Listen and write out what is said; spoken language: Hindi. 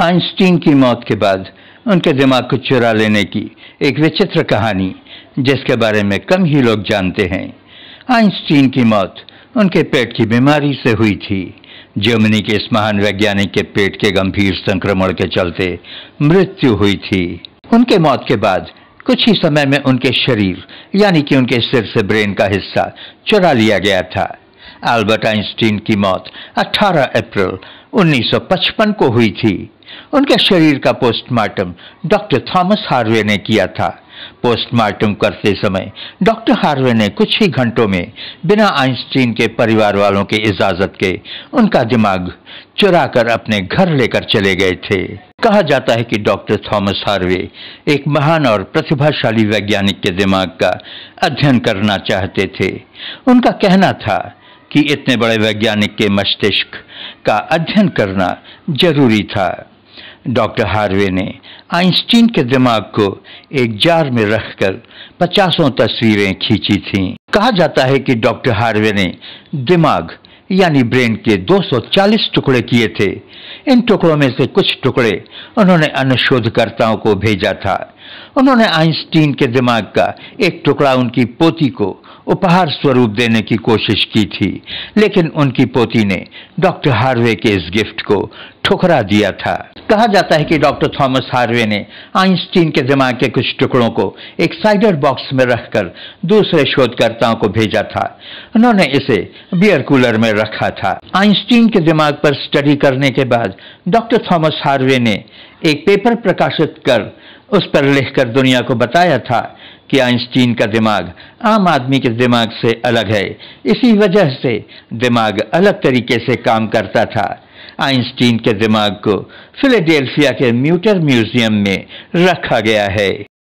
आइंस्टीन की मौत के बाद उनके दिमाग को चुरा लेने की एक विचित्र कहानी जिसके बारे में कम ही लोग जानते हैं आइंस्टीन की मौत उनके पेट की बीमारी से हुई थी जर्मनी के इस महान वैज्ञानिक के पेट के गंभीर संक्रमण के चलते मृत्यु हुई थी उनके मौत के बाद कुछ ही समय में उनके शरीर यानी कि उनके सिर से ब्रेन का हिस्सा चुरा लिया गया था अल्बर्ट आइंस्टीन की मौत 18 अप्रैल 1955 को हुई थी उनके शरीर का पोस्टमार्टम डॉक्टर थॉमस हार्वे ने किया था पोस्टमार्टम करते समय डॉक्टर हार्वे ने कुछ ही घंटों में बिना आइंस्टीन के परिवार वालों के इजाजत के उनका दिमाग चुरा कर अपने घर लेकर चले गए थे कहा जाता है कि डॉक्टर थॉमस हार्वे एक महान और प्रतिभाशाली वैज्ञानिक के दिमाग का अध्ययन करना चाहते थे उनका कहना था कि इतने बड़े वैज्ञानिक के मस्तिष्क का अध्ययन करना जरूरी था डॉक्टर हार्वे ने आइंस्टीन के दिमाग को एक जार में रखकर पचासों तस्वीरें खींची थीं। कहा जाता है कि डॉक्टर हार्वे ने दिमाग यानी ब्रेन के 240 टुकड़े किए थे इन टुकड़ों में से कुछ टुकड़े उन्होंने अन्य शोधकर्ताओं को भेजा था उन्होंने आइंस्टीन के दिमाग का एक टुकड़ा उनकी पोती को उपहार स्वरूप देने की कोशिश की थी लेकिन उनकी पोती ने डॉक्टर हार्वे के इस गिफ्ट को ठुकरा दिया था कहा जाता है कि डॉक्टर थॉमस हार्वे ने आइंस्टीन के दिमाग के कुछ टुकड़ों को एक साइडर बॉक्स में रखकर दूसरे शोधकर्ताओं को भेजा था उन्होंने इसे बियर कूलर में रखा था आइंस्टीन के दिमाग पर स्टडी करने के बाद डॉक्टर थॉमस हार्वे ने एक पेपर प्रकाशित कर उस पर लिखकर दुनिया को बताया था कि आइंस्टीन का दिमाग आम आदमी के दिमाग से अलग है इसी वजह से दिमाग अलग तरीके से काम करता था आइंस्टीन के दिमाग को फिलेडेल्फिया के म्यूटर म्यूजियम में रखा गया है